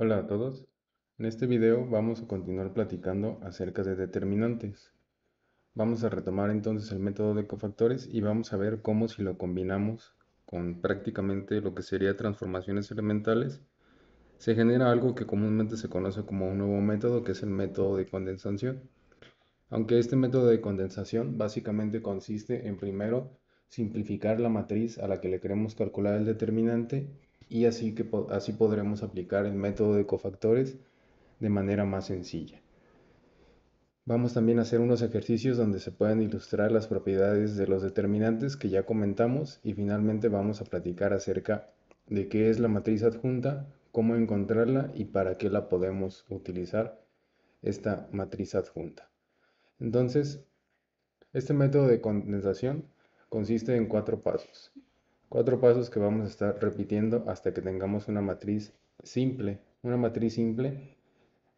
Hola a todos, en este video vamos a continuar platicando acerca de determinantes. Vamos a retomar entonces el método de cofactores y vamos a ver cómo si lo combinamos con prácticamente lo que sería transformaciones elementales, se genera algo que comúnmente se conoce como un nuevo método que es el método de condensación. Aunque este método de condensación básicamente consiste en primero simplificar la matriz a la que le queremos calcular el determinante y así, que, así podremos aplicar el método de cofactores de manera más sencilla. Vamos también a hacer unos ejercicios donde se pueden ilustrar las propiedades de los determinantes que ya comentamos y finalmente vamos a platicar acerca de qué es la matriz adjunta, cómo encontrarla y para qué la podemos utilizar esta matriz adjunta. Entonces, este método de condensación consiste en cuatro pasos. Cuatro pasos que vamos a estar repitiendo hasta que tengamos una matriz simple. Una matriz simple,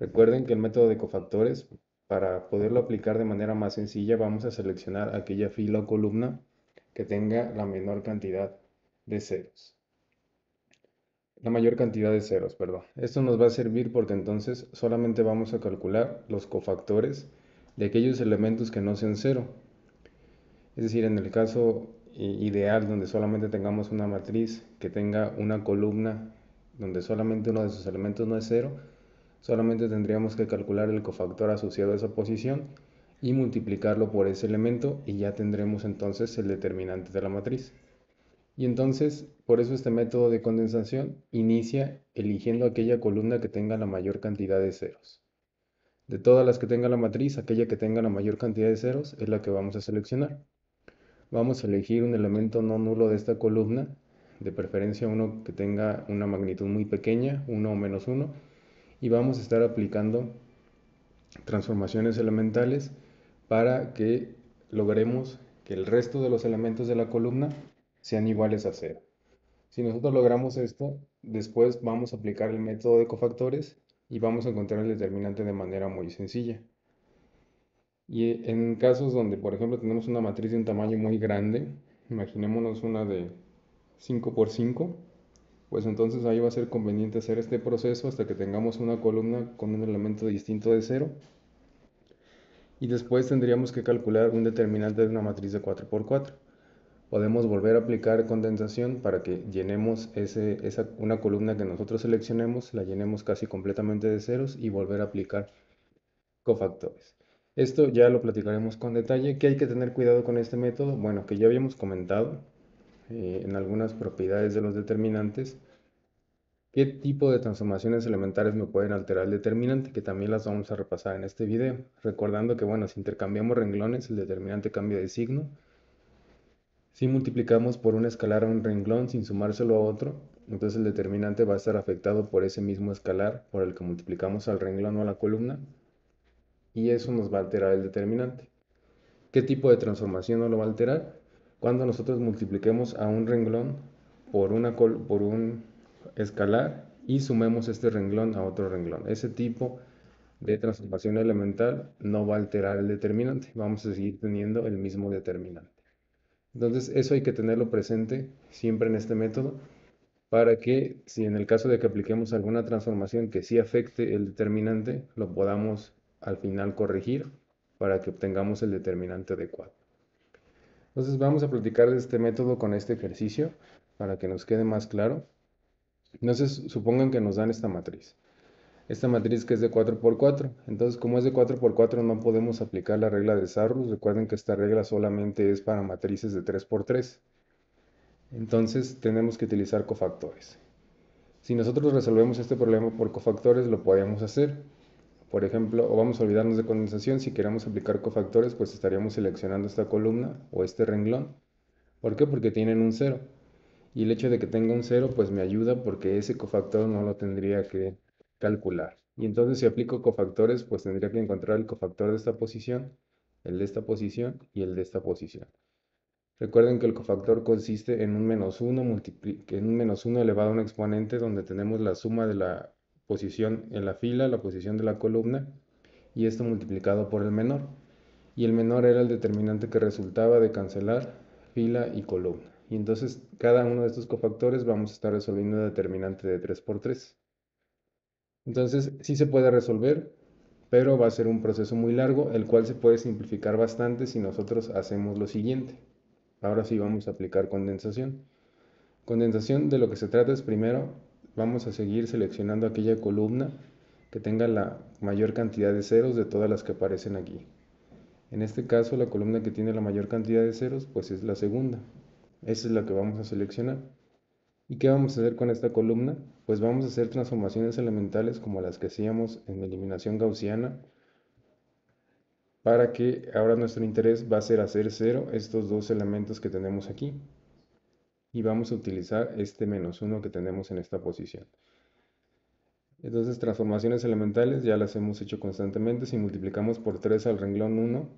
recuerden que el método de cofactores, para poderlo aplicar de manera más sencilla, vamos a seleccionar aquella fila o columna que tenga la menor cantidad de ceros. La mayor cantidad de ceros, perdón. Esto nos va a servir porque entonces solamente vamos a calcular los cofactores de aquellos elementos que no sean cero. Es decir, en el caso ideal donde solamente tengamos una matriz que tenga una columna donde solamente uno de sus elementos no es cero, solamente tendríamos que calcular el cofactor asociado a esa posición y multiplicarlo por ese elemento y ya tendremos entonces el determinante de la matriz. Y entonces, por eso este método de condensación inicia eligiendo aquella columna que tenga la mayor cantidad de ceros. De todas las que tenga la matriz, aquella que tenga la mayor cantidad de ceros es la que vamos a seleccionar. Vamos a elegir un elemento no nulo de esta columna, de preferencia uno que tenga una magnitud muy pequeña, 1 o menos 1, y vamos a estar aplicando transformaciones elementales para que logremos que el resto de los elementos de la columna sean iguales a 0. Si nosotros logramos esto, después vamos a aplicar el método de cofactores y vamos a encontrar el determinante de manera muy sencilla. Y en casos donde, por ejemplo, tenemos una matriz de un tamaño muy grande, imaginémonos una de 5 por 5, pues entonces ahí va a ser conveniente hacer este proceso hasta que tengamos una columna con un elemento distinto de 0. Y después tendríamos que calcular un determinante de una matriz de 4 por 4. Podemos volver a aplicar condensación para que llenemos esa, una columna que nosotros seleccionemos, la llenemos casi completamente de ceros y volver a aplicar cofactores. Esto ya lo platicaremos con detalle. ¿Qué hay que tener cuidado con este método? Bueno, que ya habíamos comentado eh, en algunas propiedades de los determinantes. ¿Qué tipo de transformaciones elementales me pueden alterar el determinante? Que también las vamos a repasar en este video. Recordando que, bueno, si intercambiamos renglones, el determinante cambia de signo. Si multiplicamos por un escalar a un renglón sin sumárselo a otro, entonces el determinante va a estar afectado por ese mismo escalar por el que multiplicamos al renglón o a la columna y eso nos va a alterar el determinante. ¿Qué tipo de transformación no lo va a alterar? Cuando nosotros multipliquemos a un renglón por, una col por un escalar y sumemos este renglón a otro renglón. Ese tipo de transformación elemental no va a alterar el determinante, vamos a seguir teniendo el mismo determinante. Entonces eso hay que tenerlo presente siempre en este método para que si en el caso de que apliquemos alguna transformación que sí afecte el determinante, lo podamos al final corregir para que obtengamos el determinante adecuado. Entonces vamos a platicar este método con este ejercicio para que nos quede más claro. Entonces supongan que nos dan esta matriz. Esta matriz que es de 4x4. Entonces como es de 4x4 no podemos aplicar la regla de Sarrus. Recuerden que esta regla solamente es para matrices de 3x3. Entonces tenemos que utilizar cofactores. Si nosotros resolvemos este problema por cofactores lo podemos hacer por ejemplo, o vamos a olvidarnos de condensación, si queremos aplicar cofactores, pues estaríamos seleccionando esta columna o este renglón. ¿Por qué? Porque tienen un cero. Y el hecho de que tenga un cero, pues me ayuda porque ese cofactor no lo tendría que calcular. Y entonces si aplico cofactores, pues tendría que encontrar el cofactor de esta posición, el de esta posición y el de esta posición. Recuerden que el cofactor consiste en un menos 1 elevado a un exponente donde tenemos la suma de la posición en la fila, la posición de la columna, y esto multiplicado por el menor. Y el menor era el determinante que resultaba de cancelar fila y columna. Y entonces cada uno de estos cofactores vamos a estar resolviendo el determinante de 3 por 3. Entonces sí se puede resolver, pero va a ser un proceso muy largo, el cual se puede simplificar bastante si nosotros hacemos lo siguiente. Ahora sí vamos a aplicar condensación. Condensación de lo que se trata es primero vamos a seguir seleccionando aquella columna que tenga la mayor cantidad de ceros de todas las que aparecen aquí. En este caso la columna que tiene la mayor cantidad de ceros pues es la segunda. Esa es la que vamos a seleccionar. ¿Y qué vamos a hacer con esta columna? Pues vamos a hacer transformaciones elementales como las que hacíamos en eliminación gaussiana para que ahora nuestro interés va a ser hacer cero estos dos elementos que tenemos aquí y vamos a utilizar este menos 1 que tenemos en esta posición. Entonces transformaciones elementales ya las hemos hecho constantemente, si multiplicamos por 3 al renglón 1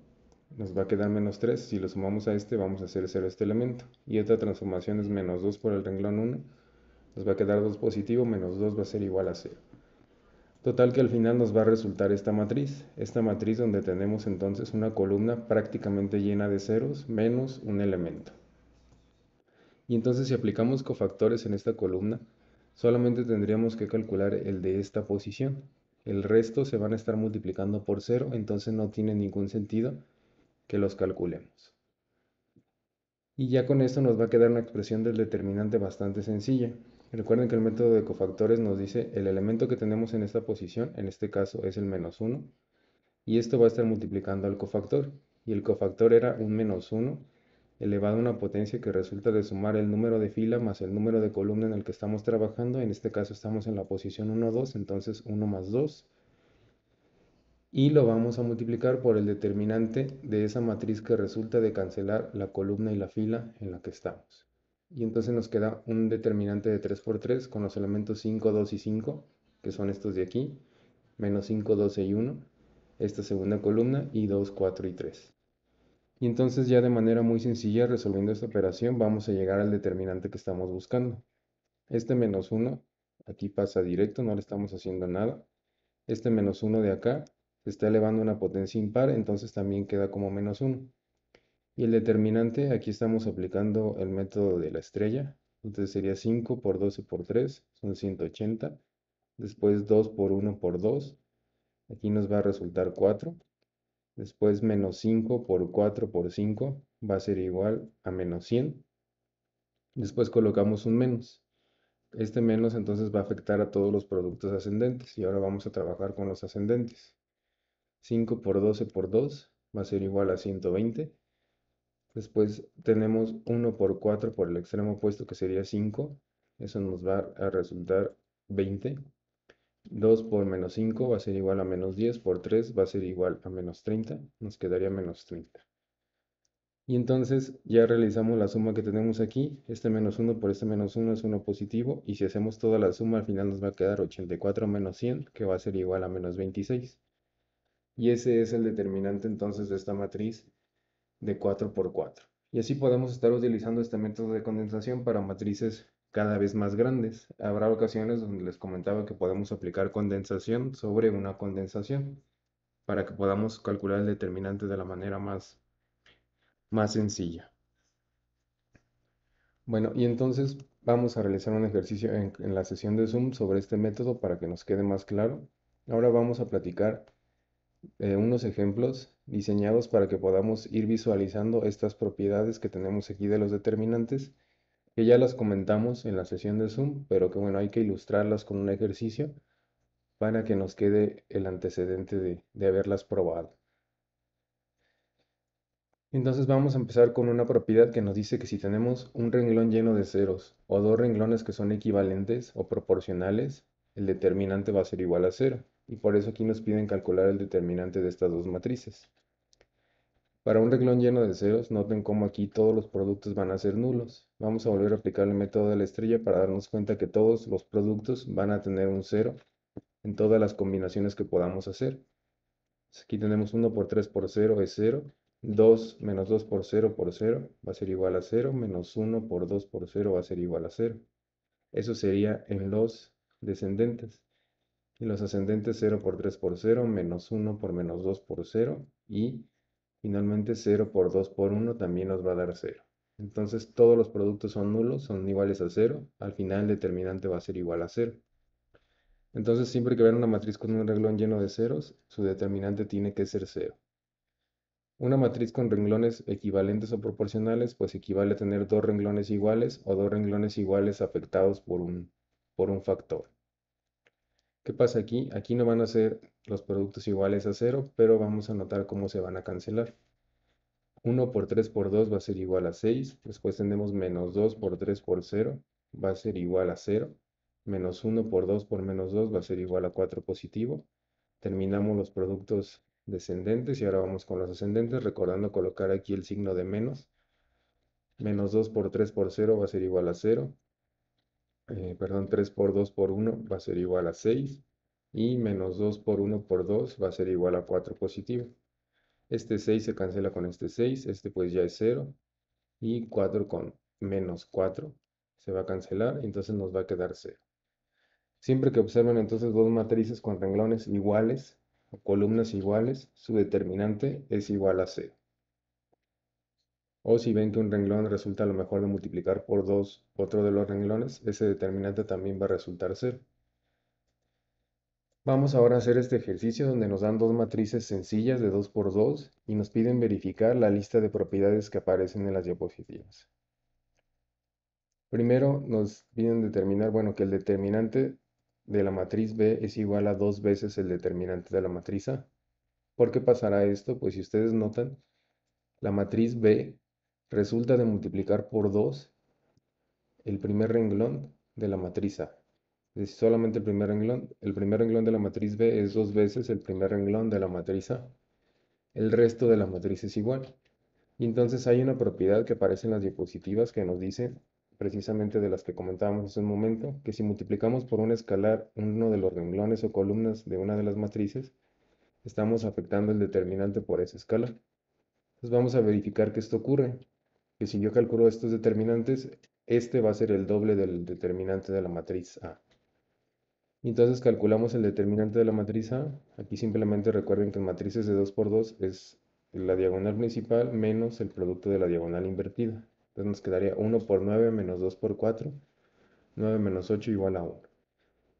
nos va a quedar menos 3, si lo sumamos a este vamos a hacer 0 este elemento y esta transformación es menos 2 por el renglón 1 nos va a quedar 2 positivo, menos 2 va a ser igual a 0. Total que al final nos va a resultar esta matriz, esta matriz donde tenemos entonces una columna prácticamente llena de ceros menos un elemento. Y entonces si aplicamos cofactores en esta columna, solamente tendríamos que calcular el de esta posición. El resto se van a estar multiplicando por 0, entonces no tiene ningún sentido que los calculemos. Y ya con esto nos va a quedar una expresión del determinante bastante sencilla. Recuerden que el método de cofactores nos dice el elemento que tenemos en esta posición, en este caso es el menos 1, y esto va a estar multiplicando al cofactor. Y el cofactor era un menos 1 elevado a una potencia que resulta de sumar el número de fila más el número de columna en el que estamos trabajando. En este caso estamos en la posición 1, 2, entonces 1 más 2. Y lo vamos a multiplicar por el determinante de esa matriz que resulta de cancelar la columna y la fila en la que estamos. Y entonces nos queda un determinante de 3 por 3 con los elementos 5, 2 y 5, que son estos de aquí, menos 5, 12 y 1, esta segunda columna y 2, 4 y 3. Y entonces ya de manera muy sencilla, resolviendo esta operación, vamos a llegar al determinante que estamos buscando. Este menos 1, aquí pasa directo, no le estamos haciendo nada. Este menos 1 de acá se está elevando a una potencia impar, entonces también queda como menos 1. Y el determinante, aquí estamos aplicando el método de la estrella, entonces sería 5 por 12 por 3, son 180. Después 2 por 1 por 2, aquí nos va a resultar 4. Después menos 5 por 4 por 5 va a ser igual a menos 100. Después colocamos un menos. Este menos entonces va a afectar a todos los productos ascendentes y ahora vamos a trabajar con los ascendentes. 5 por 12 por 2 va a ser igual a 120. Después tenemos 1 por 4 por el extremo opuesto que sería 5. Eso nos va a resultar 20. 2 por menos 5 va a ser igual a menos 10 por 3 va a ser igual a menos 30, nos quedaría menos 30. Y entonces ya realizamos la suma que tenemos aquí, este menos 1 por este menos 1 es 1 positivo y si hacemos toda la suma al final nos va a quedar 84 menos 100 que va a ser igual a menos 26. Y ese es el determinante entonces de esta matriz de 4 por 4. Y así podemos estar utilizando este método de condensación para matrices cada vez más grandes. Habrá ocasiones donde les comentaba que podemos aplicar condensación sobre una condensación para que podamos calcular el determinante de la manera más, más sencilla. Bueno, y entonces vamos a realizar un ejercicio en, la sesión de Zoom sobre este método para que nos quede más claro. Ahora vamos a platicar eh, unos ejemplos diseñados para que podamos ir visualizando estas propiedades que tenemos aquí de los determinantes que ya las comentamos en la sesión de Zoom, pero que bueno, hay que ilustrarlas con un ejercicio para que nos quede el antecedente de, de haberlas probado. Entonces vamos a empezar con una propiedad que nos dice que si tenemos un renglón lleno de ceros o dos renglones que son equivalentes o proporcionales, el determinante va a ser igual a cero. Y por eso aquí nos piden calcular el determinante de estas dos matrices. Para un renglón lleno de ceros, noten cómo aquí todos los productos van a ser nulos. Vamos a volver a aplicar el método de la estrella para darnos cuenta que todos los productos van a tener un cero en todas las combinaciones que podamos hacer. Aquí tenemos 1 por 3 por 0 es 0. 2 menos 2 por 0 por 0 va a ser igual a 0. Menos 1 por 2 por 0 va a ser igual a 0. Eso sería en los descendentes. Y los ascendentes 0 por 3 por 0, menos 1 por menos 2 por 0 y Finalmente 0 por 2 por 1 también nos va a dar 0. Entonces todos los productos son nulos, son iguales a 0. Al final el determinante va a ser igual a 0. Entonces siempre que vean una matriz con un renglón lleno de ceros, su determinante tiene que ser 0. Una matriz con renglones equivalentes o proporcionales, pues equivale a tener dos renglones iguales o dos renglones iguales afectados por un, por un factor. ¿Qué pasa aquí? Aquí no van a ser los productos iguales a 0, pero vamos a notar cómo se van a cancelar. 1 por 3 por 2 va a ser igual a 6. Después tenemos menos 2 por 3 por 0 va a ser igual a 0. Menos 1 por 2 por menos 2 va a ser igual a 4 positivo. Terminamos los productos descendentes y ahora vamos con los ascendentes, recordando colocar aquí el signo de menos. Menos 2 por 3 por 0 va a ser igual a 0. Eh, perdón, 3 por 2 por 1 va a ser igual a 6 y menos 2 por 1 por 2 va a ser igual a 4 positivo. Este 6 se cancela con este 6, este pues ya es 0 y 4 con menos 4 se va a cancelar, entonces nos va a quedar 0. Siempre que observen entonces dos matrices con renglones iguales o columnas iguales, su determinante es igual a 0. O si ven que un renglón resulta a lo mejor de multiplicar por 2 otro de los renglones, ese determinante también va a resultar 0. Vamos ahora a hacer este ejercicio donde nos dan dos matrices sencillas de 2 por 2 y nos piden verificar la lista de propiedades que aparecen en las diapositivas. Primero nos piden determinar, bueno, que el determinante de la matriz B es igual a dos veces el determinante de la matriz A. ¿Por qué pasará esto? Pues si ustedes notan, la matriz B resulta de multiplicar por 2 el primer renglón de la matriz A. Es solamente el primer renglón. El primer renglón de la matriz B es dos veces el primer renglón de la matriz A. El resto de la matriz es igual. Y entonces hay una propiedad que aparece en las diapositivas que nos dice, precisamente de las que comentábamos hace un momento, que si multiplicamos por un escalar uno de los renglones o columnas de una de las matrices, estamos afectando el determinante por esa escala Entonces vamos a verificar que esto ocurre si yo calculo estos determinantes, este va a ser el doble del determinante de la matriz A. Entonces calculamos el determinante de la matriz A. Aquí simplemente recuerden que matrices de 2 por 2 es la diagonal principal menos el producto de la diagonal invertida. Entonces nos quedaría 1 por 9 menos 2 por 4. 9 menos 8 igual a 1.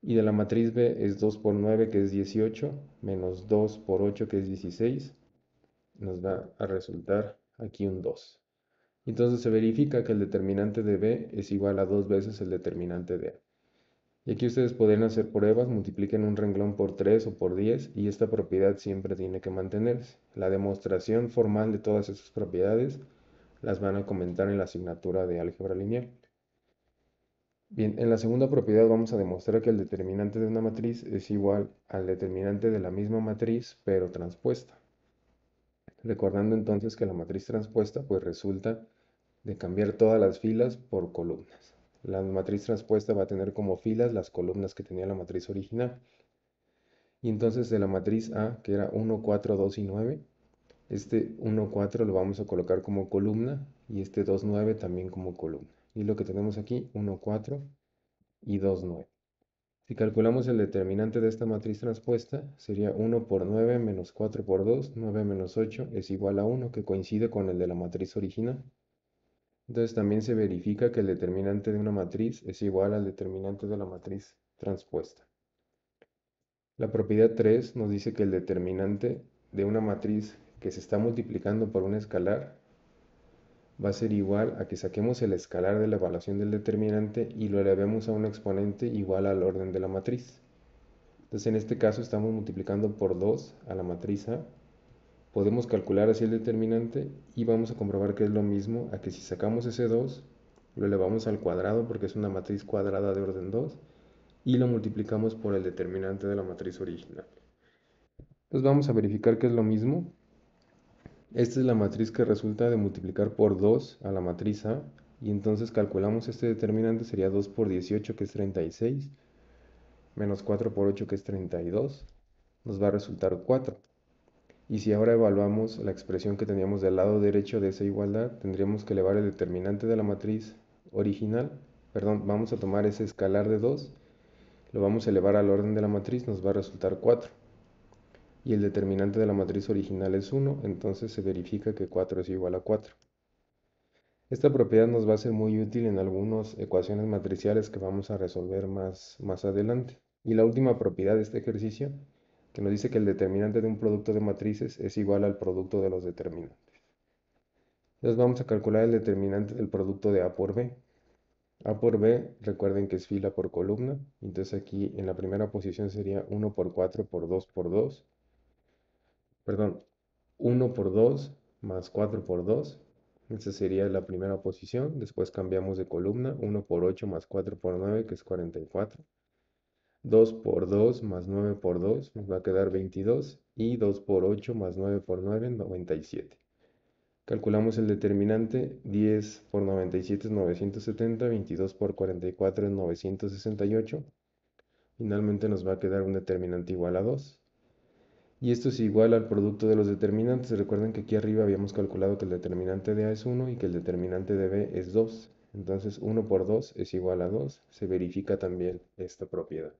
Y de la matriz B es 2 por 9 que es 18 menos 2 por 8 que es 16. Nos va a resultar aquí un 2. Entonces se verifica que el determinante de B es igual a dos veces el determinante de A. Y aquí ustedes pueden hacer pruebas, multipliquen un renglón por 3 o por 10 y esta propiedad siempre tiene que mantenerse. La demostración formal de todas esas propiedades las van a comentar en la asignatura de álgebra lineal. Bien, en la segunda propiedad vamos a demostrar que el determinante de una matriz es igual al determinante de la misma matriz, pero transpuesta. Recordando entonces que la matriz transpuesta pues resulta de cambiar todas las filas por columnas. La matriz transpuesta va a tener como filas las columnas que tenía la matriz original. Y entonces de la matriz A, que era 1, 4, 2 y 9, este 1, 4 lo vamos a colocar como columna y este 2, 9 también como columna. Y lo que tenemos aquí, 1, 4 y 2, 9. Si calculamos el determinante de esta matriz transpuesta, sería 1 por 9 menos 4 por 2, 9 menos 8 es igual a 1, que coincide con el de la matriz original. Entonces también se verifica que el determinante de una matriz es igual al determinante de la matriz transpuesta. La propiedad 3 nos dice que el determinante de una matriz que se está multiplicando por un escalar va a ser igual a que saquemos el escalar de la evaluación del determinante y lo elevemos a un exponente igual al orden de la matriz. Entonces en este caso estamos multiplicando por 2 a la matriz A podemos calcular así el determinante y vamos a comprobar que es lo mismo a que si sacamos ese 2, lo elevamos al cuadrado porque es una matriz cuadrada de orden 2 y lo multiplicamos por el determinante de la matriz original. Entonces vamos a verificar que es lo mismo. Esta es la matriz que resulta de multiplicar por 2 a la matriz A y entonces calculamos este determinante sería 2 por 18 que es 36 menos 4 por 8 que es 32 nos va a resultar 4. Y si ahora evaluamos la expresión que teníamos del lado derecho de esa igualdad, tendríamos que elevar el determinante de la matriz original, perdón, vamos a tomar ese escalar de 2, lo vamos a elevar al orden de la matriz, nos va a resultar 4. Y el determinante de la matriz original es 1, entonces se verifica que 4 es igual a 4. Esta propiedad nos va a ser muy útil en algunas ecuaciones matriciales que vamos a resolver más, más adelante. Y la última propiedad de este ejercicio que nos dice que el determinante de un producto de matrices es igual al producto de los determinantes. Entonces vamos a calcular el determinante del producto de A por B. A por B, recuerden que es fila por columna, entonces aquí en la primera posición sería 1 por 4 por 2 por 2, perdón, 1 por 2 más 4 por 2, esa sería la primera posición, después cambiamos de columna, 1 por 8 más 4 por 9, que es 44. 2 por 2 más 9 por 2 nos va a quedar 22 y 2 por 8 más 9 por 9, 97. Calculamos el determinante, 10 por 97 es 970, 22 por 44 es 968. Finalmente nos va a quedar un determinante igual a 2. Y esto es igual al producto de los determinantes. Recuerden que aquí arriba habíamos calculado que el determinante de A es 1 y que el determinante de B es 2. Entonces 1 por 2 es igual a 2. Se verifica también esta propiedad.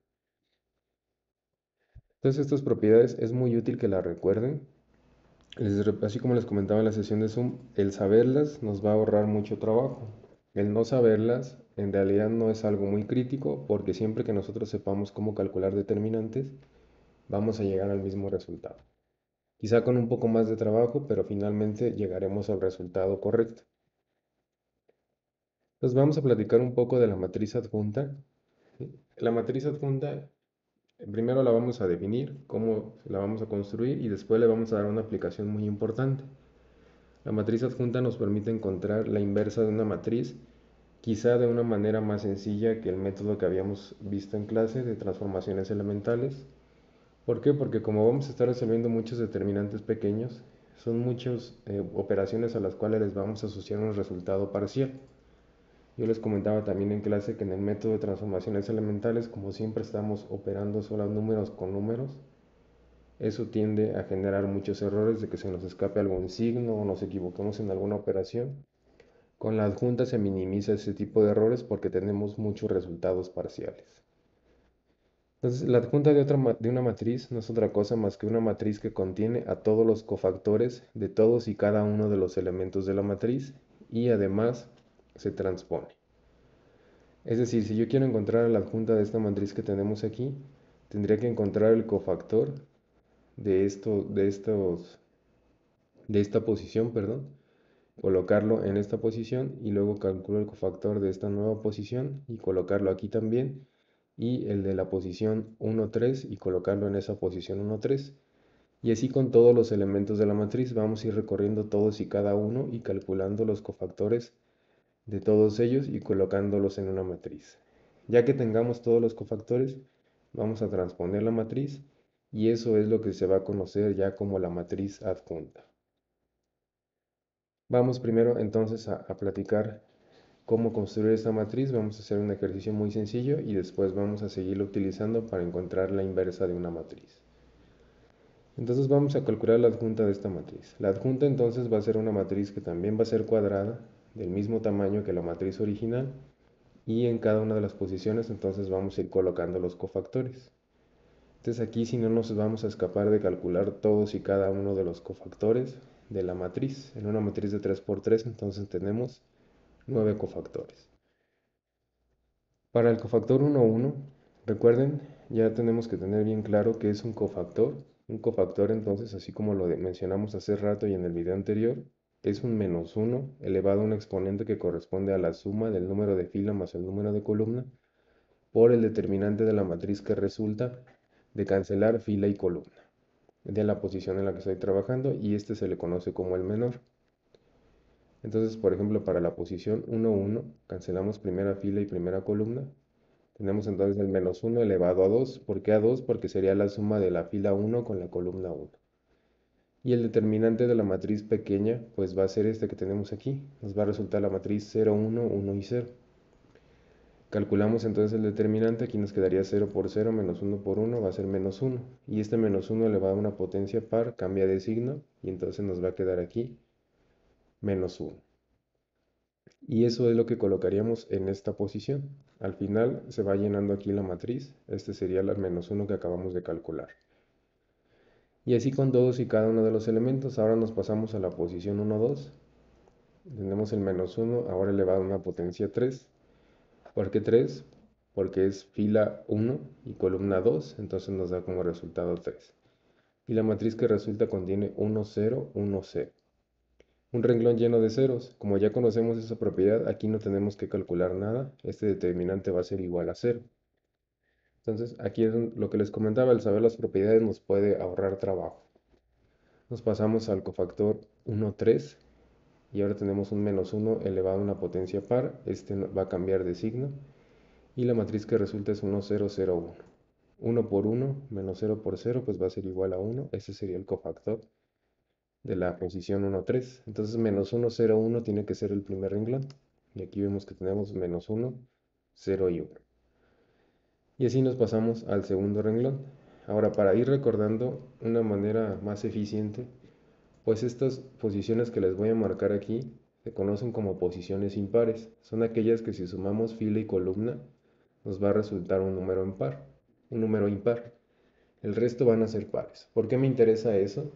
Entonces estas propiedades es muy útil que las recuerden. así como les comentaba en la sesión de Zoom, el saberlas nos va a ahorrar mucho trabajo. El no saberlas en realidad no es algo muy crítico porque siempre que nosotros sepamos cómo calcular determinantes, vamos a llegar al mismo resultado. Quizá con un poco más de trabajo, pero finalmente llegaremos al resultado correcto. Entonces vamos a platicar un poco de la matriz adjunta. La matriz adjunta primero la vamos a definir, cómo la vamos a construir y después le vamos a dar una aplicación muy importante. La matriz adjunta nos permite encontrar la inversa de una matriz, quizá de una manera más sencilla que el método que habíamos visto en clase de transformaciones elementales. ¿Por qué? Porque como vamos a estar resolviendo muchos determinantes pequeños, son muchas eh, operaciones a las cuales les vamos a asociar un resultado parcial. Yo les comentaba también en clase que en el método de transformaciones elementales, como siempre estamos operando solo números con números, eso tiende a generar muchos errores de que se nos escape algún signo o nos equivocamos en alguna operación. Con la adjunta se minimiza ese tipo de errores porque tenemos muchos resultados parciales. Entonces, la adjunta de, otra, de una matriz no es otra cosa más que una matriz que contiene a todos los cofactores de todos y cada uno de los elementos de la matriz y además se transpone. Es decir, si yo quiero encontrar la adjunta de esta matriz que tenemos aquí, tendría que encontrar el cofactor de, esto, de, estos, de esta posición, perdón, colocarlo en esta posición y luego calculo el cofactor de esta nueva posición y colocarlo aquí también y el de la posición 1,3 y colocarlo en esa posición 1,3 y así con todos los elementos de la matriz vamos a ir recorriendo todos y cada uno y calculando los cofactores de todos ellos y colocándolos en una matriz. Ya que tengamos todos los cofactores, vamos a transponer la matriz y eso es lo que se va a conocer ya como la matriz adjunta. Vamos primero entonces a, platicar cómo construir esta matriz. Vamos a hacer un ejercicio muy sencillo y después vamos a seguirlo utilizando para encontrar la inversa de una matriz. Entonces vamos a calcular la adjunta de esta matriz. La adjunta entonces va a ser una matriz que también va a ser cuadrada del mismo tamaño que la matriz original y en cada una de las posiciones entonces vamos a ir colocando los cofactores. Entonces aquí si no nos vamos a escapar de calcular todos y cada uno de los cofactores de la matriz. En una matriz de 3x3 entonces tenemos 9 cofactores. Para el cofactor 1,1, recuerden, ya tenemos que tener bien claro que es un cofactor. Un cofactor entonces, así como lo mencionamos hace rato y en el video anterior, es un menos 1 elevado a un exponente que corresponde a la suma del número de fila más el número de columna por el determinante de la matriz que resulta de cancelar fila y columna de la posición en la que estoy trabajando y este se le conoce como el menor. Entonces, por ejemplo, para la posición 1, 1, cancelamos primera fila y primera columna. Tenemos entonces el menos 1 elevado a 2. ¿Por qué a 2? Porque sería la suma de la fila 1 con la columna 1. Y el determinante de la matriz pequeña, pues va a ser este que tenemos aquí. Nos va a resultar la matriz 0, 1, 1 y 0. Calculamos entonces el determinante, aquí nos quedaría 0 por 0 menos 1 por 1, va a ser menos 1. Y este menos 1 le va a dar una potencia par, cambia de signo, y entonces nos va a quedar aquí menos 1. Y eso es lo que colocaríamos en esta posición. Al final se va llenando aquí la matriz, este sería la menos 1 que acabamos de calcular. Y así con todos y cada uno de los elementos. Ahora nos pasamos a la posición 1, 2. Tenemos el menos 1, ahora elevado a una potencia 3. ¿Por qué 3? Porque es fila 1 y columna 2, entonces nos da como resultado 3. Y la matriz que resulta contiene 1, 0, 1, 0. Un renglón lleno de ceros. Como ya conocemos esa propiedad, aquí no tenemos que calcular nada. Este determinante va a ser igual a 0. Entonces, aquí es lo que les comentaba, el saber las propiedades nos puede ahorrar trabajo. Nos pasamos al cofactor 1, 3 y ahora tenemos un menos 1 elevado a una potencia par. Este va a cambiar de signo y la matriz que resulta es 1, 0, 0, 1 1 por 1 menos 0 por 0 pues va a ser igual a 1. Ese sería el cofactor de la posición 1, 3. Entonces menos 1, 0, 1 tiene que ser el primer renglón. Y aquí vemos que tenemos menos 1, 0 y 1. Y así nos pasamos al segundo renglón. Ahora, para ir recordando una manera más eficiente, pues estas posiciones que les voy a marcar aquí se conocen como posiciones impares. Son aquellas que si sumamos fila y columna nos va a resultar un número par, un número impar. El resto van a ser pares. ¿Por qué me interesa eso?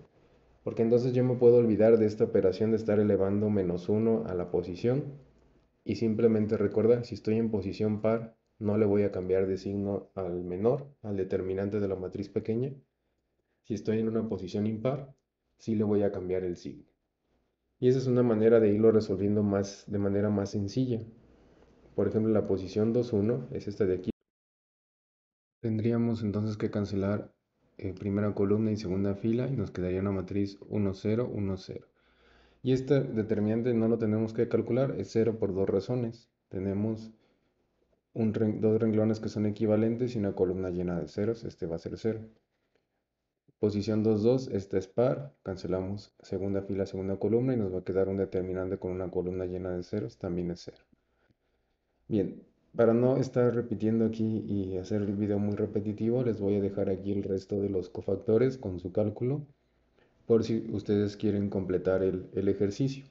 Porque entonces yo me puedo olvidar de esta operación de estar elevando menos 1 a la posición y simplemente recordar si estoy en posición par no le voy a cambiar de signo al menor, al determinante de la matriz pequeña. Si estoy en una posición impar, sí le voy a cambiar el signo. Y esa es una manera de irlo resolviendo más, de manera más sencilla. Por ejemplo, la posición 1 es esta de aquí. Tendríamos entonces que cancelar eh, primera columna y segunda fila y nos quedaría una matriz 1, 0, 1, 0. Y este determinante no lo tenemos que calcular, es 0 por dos razones. Tenemos dos renglones que son equivalentes y una columna llena de ceros, este va a ser 0. Posición 22 este es par, cancelamos segunda fila, segunda columna y nos va a quedar un determinante con una columna llena de ceros, también es 0. Bien, para no estar repitiendo aquí y hacer el video muy repetitivo, les voy a dejar aquí el resto de los cofactores con su cálculo, por si ustedes quieren completar el ejercicio.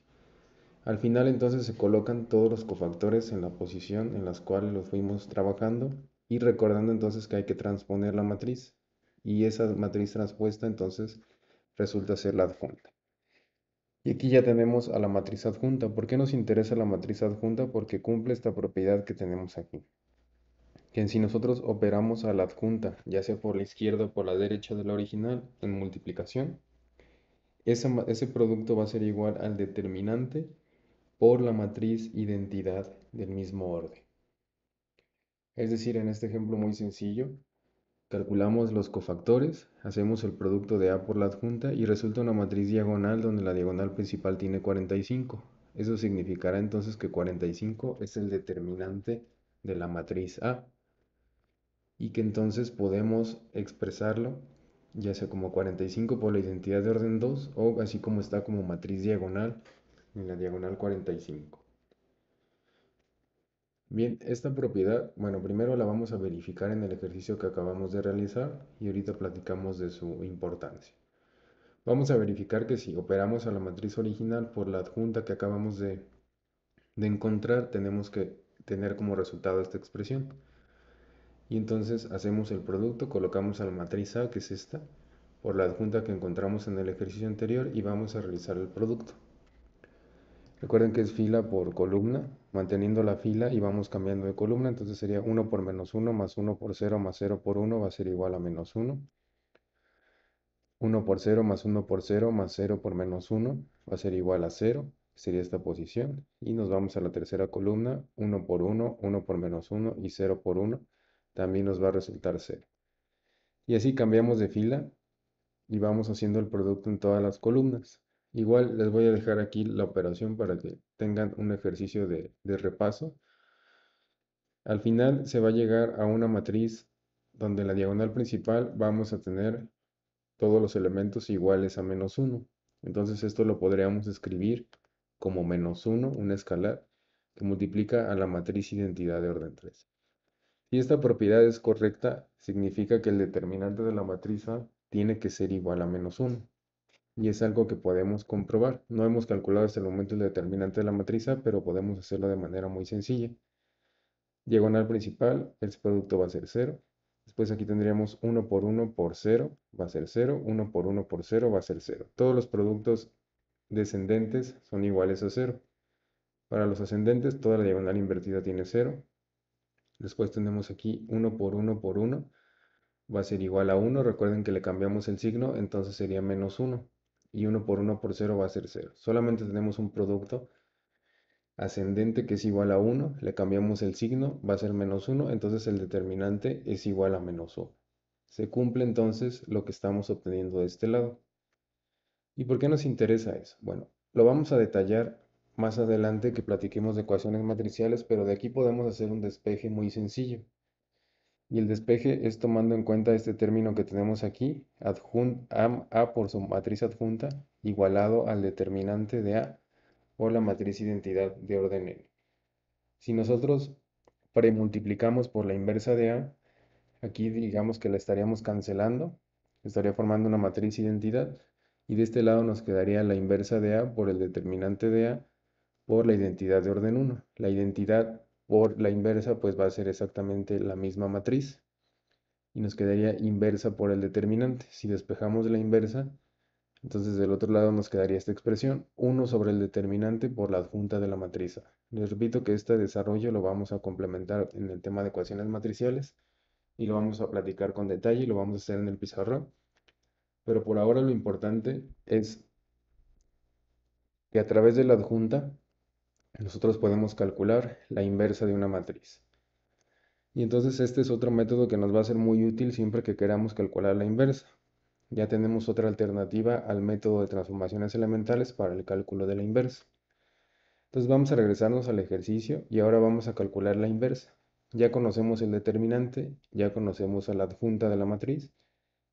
Al final entonces se colocan todos los cofactores en la posición en la cual los fuimos trabajando y recordando entonces que hay que transponer la matriz y esa matriz transpuesta entonces resulta ser la adjunta. Y aquí ya tenemos a la matriz adjunta. ¿Por qué nos interesa la matriz adjunta? Porque cumple esta propiedad que tenemos aquí. Que si nosotros operamos a la adjunta, ya sea por la izquierda o por la derecha de la original, en multiplicación, ese producto va a ser igual al determinante por la matriz identidad del mismo orden. Es decir, en este ejemplo muy sencillo, calculamos los cofactores, hacemos el producto de A por la adjunta y resulta una matriz diagonal donde la diagonal principal tiene 45. Eso significará entonces que 45 es el determinante de la matriz A y que entonces podemos expresarlo ya sea como 45 por la identidad de orden 2 o así como está como matriz diagonal en la diagonal 45. Bien, esta propiedad, bueno, primero la vamos a verificar en el ejercicio que acabamos de realizar y ahorita platicamos de su importancia. Vamos a verificar que si operamos a la matriz original por la adjunta que acabamos de, de encontrar, tenemos que tener como resultado esta expresión. Y entonces hacemos el producto, colocamos a la matriz A, que es esta, por la adjunta que encontramos en el ejercicio anterior y vamos a realizar el producto. Recuerden que es fila por columna, manteniendo la fila y vamos cambiando de columna, entonces sería 1 por menos 1 más 1 por 0 más 0 por 1 va a ser igual a menos 1. 1 por 0 más 1 por 0 más 0 por menos 1 va a ser igual a 0, sería esta posición. Y nos vamos a la tercera columna, 1 por 1, 1 por menos 1 y 0 por 1, también nos va a resultar 0. Y así cambiamos de fila y vamos haciendo el producto en todas las columnas. Igual les voy a dejar aquí la operación para que tengan un ejercicio de, repaso. Al final se va a llegar a una matriz donde en la diagonal principal vamos a tener todos los elementos iguales a menos 1. Entonces esto lo podríamos escribir como menos 1, un escalar que multiplica a la matriz identidad de orden 3. Si esta propiedad es correcta, significa que el determinante de la matriz tiene que ser igual a menos 1 y es algo que podemos comprobar. No hemos calculado hasta el momento el determinante de la matriz, pero podemos hacerlo de manera muy sencilla. Diagonal principal, el este producto va a ser 0. Después aquí tendríamos 1 por 1 por 0 va a ser 0, 1 por 1 por 0 va a ser 0. Todos los productos descendentes son iguales a 0. Para los ascendentes toda la diagonal invertida tiene 0. Después tenemos aquí 1 por 1 por 1 va a ser igual a 1. Recuerden que le cambiamos el signo, entonces sería menos 1 y 1 por 1 por 0 va a ser 0. Solamente tenemos un producto ascendente que es igual a 1, le cambiamos el signo, va a ser menos 1, entonces el determinante es igual a menos 1. Se cumple entonces lo que estamos obteniendo de este lado. ¿Y por qué nos interesa eso? Bueno, lo vamos a detallar más adelante que platiquemos de ecuaciones matriciales, pero de aquí podemos hacer un despeje muy sencillo. Y el despeje es tomando en cuenta este término que tenemos aquí, A por su matriz adjunta, igualado al determinante de A por la matriz identidad de orden N. Si nosotros premultiplicamos por la inversa de A, aquí digamos que la estaríamos cancelando, estaría formando una matriz identidad, y de este lado nos quedaría la inversa de A por el determinante de A por la identidad de orden 1. La identidad por la inversa, pues va a ser exactamente la misma matriz. Y nos quedaría inversa por el determinante. Si despejamos la inversa, entonces del otro lado nos quedaría esta expresión, 1 sobre el determinante por la adjunta de la matriz Les repito que este desarrollo lo vamos a complementar en el tema de ecuaciones matriciales y lo vamos a platicar con detalle y lo vamos a hacer en el pizarrón. Pero por ahora lo importante es que a través de la adjunta nosotros podemos calcular la inversa de una matriz. Y entonces este es otro método que nos va a ser muy útil siempre que queramos calcular la inversa. Ya tenemos otra alternativa al método de transformaciones elementales para el cálculo de la inversa. Entonces vamos a regresarnos al ejercicio y ahora vamos a calcular la inversa. Ya conocemos el determinante, ya conocemos a la adjunta de la matriz,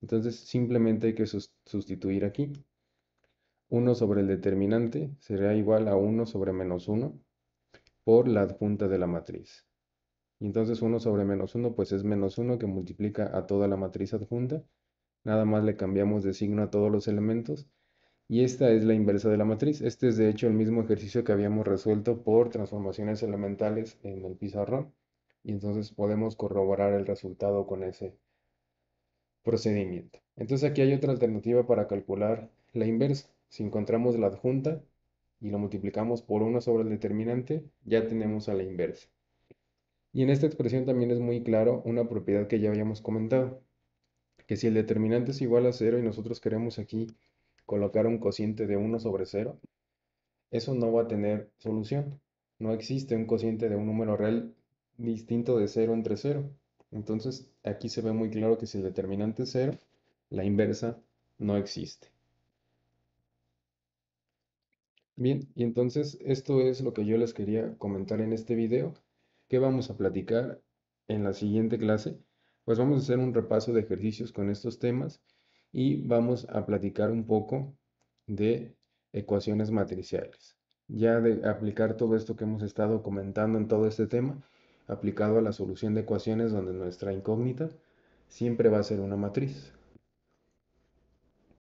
entonces simplemente hay que sustituir aquí. 1 sobre el determinante será igual a 1 sobre menos 1 por la adjunta de la matriz. Y Entonces 1 sobre menos 1 pues es menos 1 que multiplica a toda la matriz adjunta. Nada más le cambiamos de signo a todos los elementos. Y esta es la inversa de la matriz. Este es de hecho el mismo ejercicio que habíamos resuelto por transformaciones elementales en el pizarrón. Y entonces podemos corroborar el resultado con ese procedimiento. Entonces aquí hay otra alternativa para calcular la inversa. Si encontramos la adjunta y lo multiplicamos por 1 sobre el determinante, ya tenemos a la inversa. Y en esta expresión también es muy claro una propiedad que ya habíamos comentado, que si el determinante es igual a 0 y nosotros queremos aquí colocar un cociente de 1 sobre 0, eso no va a tener solución. No existe un cociente de un número real distinto de 0 entre 0. Entonces aquí se ve muy claro que si el determinante es 0, la inversa no existe. Bien, y entonces esto es lo que yo les quería comentar en este video. ¿Qué vamos a platicar en la siguiente clase? Pues vamos a hacer un repaso de ejercicios con estos temas y vamos a platicar un poco de ecuaciones matriciales. Ya de aplicar todo esto que hemos estado comentando en todo este tema, aplicado a la solución de ecuaciones donde nuestra incógnita siempre va a ser una matriz.